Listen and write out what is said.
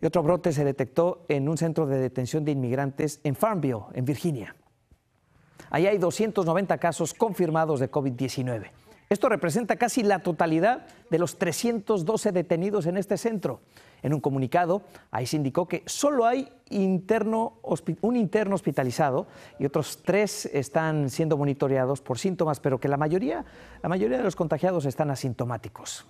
Y otro brote se detectó en un centro de detención de inmigrantes en Farmville, en Virginia. Ahí hay 290 casos confirmados de COVID-19. Esto representa casi la totalidad de los 312 detenidos en este centro. En un comunicado, ahí se indicó que solo hay un interno hospitalizado y otros tres están siendo monitoreados por síntomas, pero que la mayoría, la mayoría de los contagiados están asintomáticos.